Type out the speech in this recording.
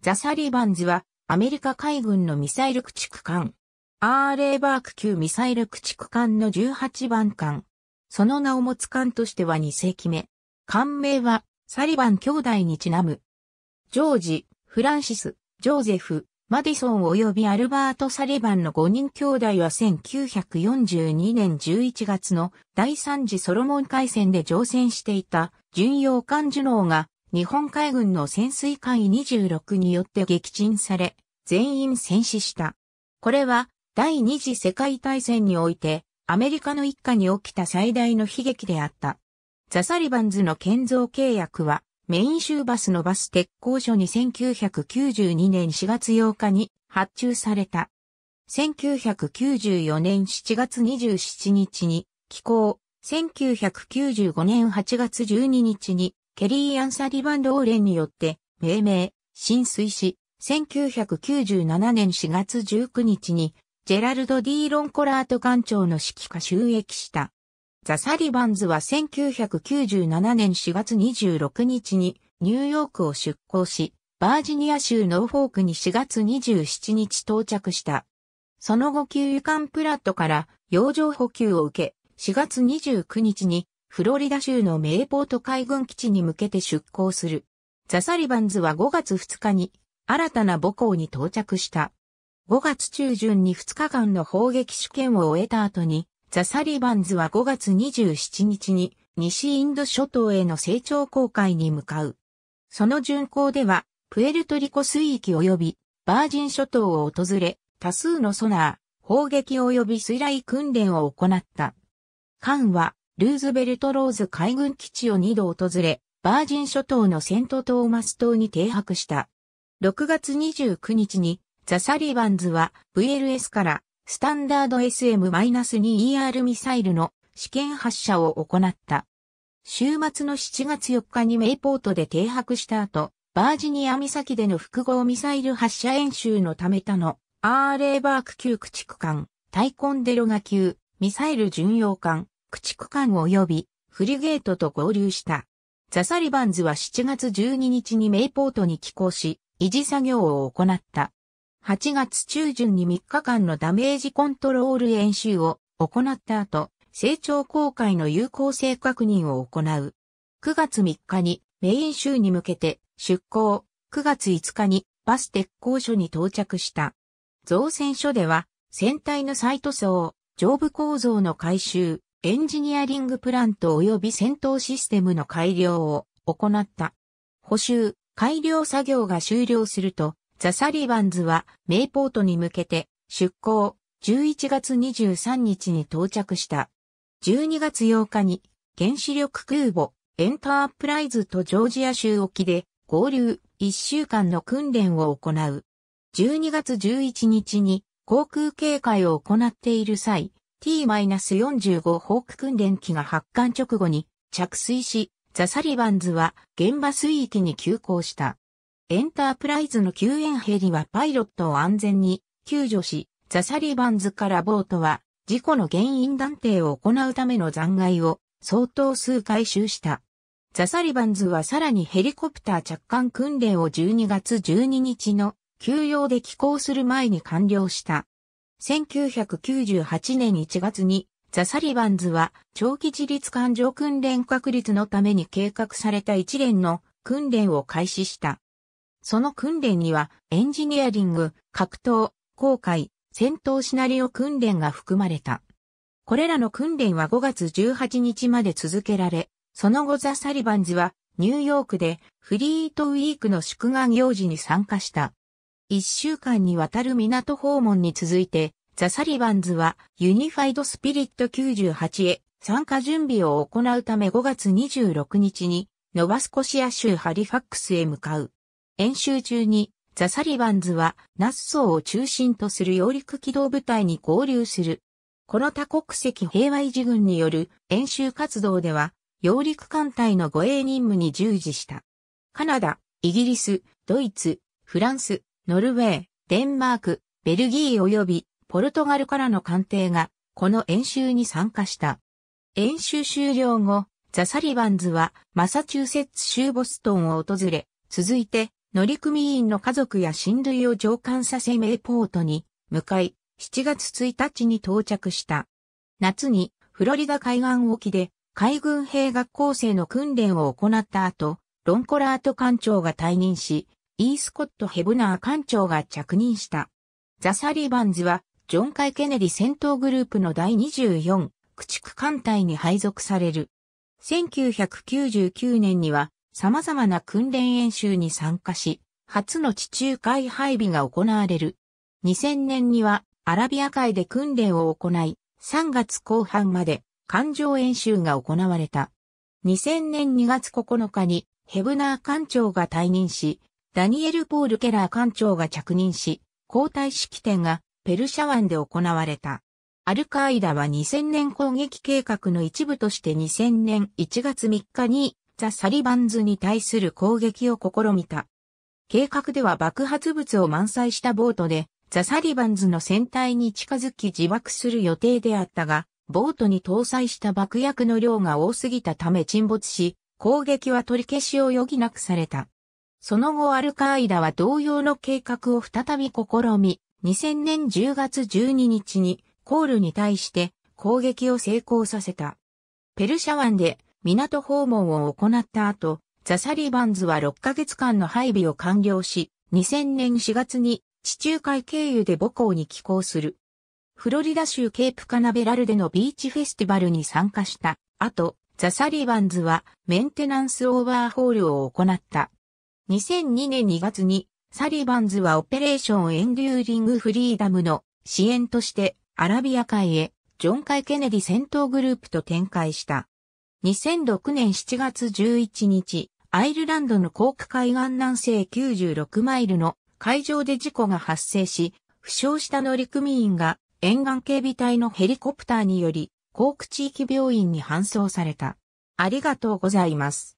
ザ・サリバンズは、アメリカ海軍のミサイル駆逐艦。アーレーバーク級ミサイル駆逐艦の18番艦。その名を持つ艦としては2世紀目。艦名は、サリバン兄弟にちなむ。ジョージ、フランシス、ジョーゼフ、マディソン及びアルバート・サリバンの5人兄弟は1942年11月の第3次ソロモン海戦で乗船していた巡洋艦ジュノーが日本海軍の潜水艦位26によって撃沈され、全員戦死した。これは第二次世界大戦においてアメリカの一家に起きた最大の悲劇であった。ザ・サリバンズの建造契約はメイン州バスのバス鉄工所に1992年4月8日に発注された。1994年7月27日に寄港、1995年8月12日にケリー・アンサリバン・ローレンによって命名、浸水し、1997年4月19日に、ジェラルド・ディーロン・コラート艦長の指揮下収益した。ザ・サリバンズは1997年4月26日にニューヨークを出港し、バージニア州ノーフォークに4月27日到着した。その後給油艦プラットから洋上補給を受け、4月29日にフロリダ州のメイポート海軍基地に向けて出港する。ザ・サリバンズは5月2日に新たな母校に到着した。5月中旬に2日間の砲撃試験を終えた後に、ザ・サリバンズは5月27日に西インド諸島への成長航海に向かう。その巡航では、プエルトリコ水域及びバージン諸島を訪れ、多数のソナー、砲撃及び水雷訓練を行った。艦はルーズベルトローズ海軍基地を2度訪れ、バージン諸島のセントトーマス島に停泊した。6月29日に、ザ・サリバンズは VLS からスタンダード SM-2ER ミサイルの試験発射を行った。週末の7月4日にメイポートで停泊した後、バージニア岬での複合ミサイル発射演習のため他のアーレーバーク級駆逐艦、タイコンデロガ級、ミサイル巡洋艦、駆逐艦及びフリゲートと合流した。ザ・サリバンズは7月12日にメイポートに寄港し、維持作業を行った。8月中旬に3日間のダメージコントロール演習を行った後、成長公開の有効性確認を行う。9月3日にメイン州に向けて出港、9月5日にバス鉄鋼所に到着した。造船所では、船体のサイト層、上部構造の改修、エンジニアリングプラント及び戦闘システムの改良を行った。補修、改良作業が終了すると、ザ・サリバンズはメイポートに向けて出港、11月23日に到着した。12月8日に原子力空母エンタープライズとジョージア州沖で合流1週間の訓練を行う。12月11日に航空警戒を行っている際、T-45 ホーク訓練機が発艦直後に着水し、ザ・サリバンズは現場水域に急行した。エンタープライズの救援ヘリはパイロットを安全に救助し、ザ・サリバンズからボートは事故の原因断定を行うための残骸を相当数回収した。ザ・サリバンズはさらにヘリコプター着艦訓練を12月12日の休養で寄港する前に完了した。1998年1月に、ザ・サリバンズは長期自立感情訓練確立のために計画された一連の訓練を開始した。その訓練にはエンジニアリング、格闘、航海、戦闘シナリオ訓練が含まれた。これらの訓練は5月18日まで続けられ、その後ザ・サリバンズはニューヨークでフリートウィークの祝賀行事に参加した。一週間にわたる港訪問に続いて、ザ・サリバンズはユニファイド・スピリット98へ参加準備を行うため5月26日にノバスコシア州ハリファックスへ向かう。演習中にザ・サリバンズはナッソーを中心とする揚陸機動部隊に合流する。この多国籍平和維持軍による演習活動では、揚陸艦隊の護衛任務に従事した。カナダ、イギリス、ドイツ、フランス、ノルウェー、デンマーク、ベルギー及びポルトガルからの艦艇がこの演習に参加した。演習終了後、ザ・サリバンズはマサチューセッツ州ボストンを訪れ、続いて乗組員の家族や親類を乗艦させメイポートに向かい、7月1日に到着した。夏にフロリダ海岸沖で海軍兵学校生の訓練を行った後、ロンコラート艦長が退任し、E. スコット・ヘブナー艦長が着任した。ザ・サリバンズは、ジョン・カイ・ケネリ戦闘グループの第24駆逐艦隊に配属される。1999年には、様々な訓練演習に参加し、初の地中海配備が行われる。2000年には、アラビア海で訓練を行い、3月後半まで、艦上演習が行われた。2000年2月9日に、ヘブナー艦長が退任し、ダニエル・ポール・ケラー艦長が着任し、交代式典がペルシャ湾で行われた。アルカイダは2000年攻撃計画の一部として2000年1月3日にザ・サリバンズに対する攻撃を試みた。計画では爆発物を満載したボートでザ・サリバンズの船体に近づき自爆する予定であったが、ボートに搭載した爆薬の量が多すぎたため沈没し、攻撃は取り消しを余儀なくされた。その後アルカーイダは同様の計画を再び試み、2000年10月12日にコールに対して攻撃を成功させた。ペルシャ湾で港訪問を行った後、ザ・サリバンズは6ヶ月間の配備を完了し、2000年4月に地中海経由で母港に寄港する。フロリダ州ケープカナベラルでのビーチフェスティバルに参加した後、ザ・サリバンズはメンテナンスオーバーホールを行った。2002年2月にサリバンズはオペレーションエンデューリングフリーダムの支援としてアラビア海へジョン・カイ・ケネディ戦闘グループと展開した。2006年7月11日、アイルランドのコーク海岸南西96マイルの海上で事故が発生し、負傷した乗組員が沿岸警備隊のヘリコプターにより、コーク地域病院に搬送された。ありがとうございます。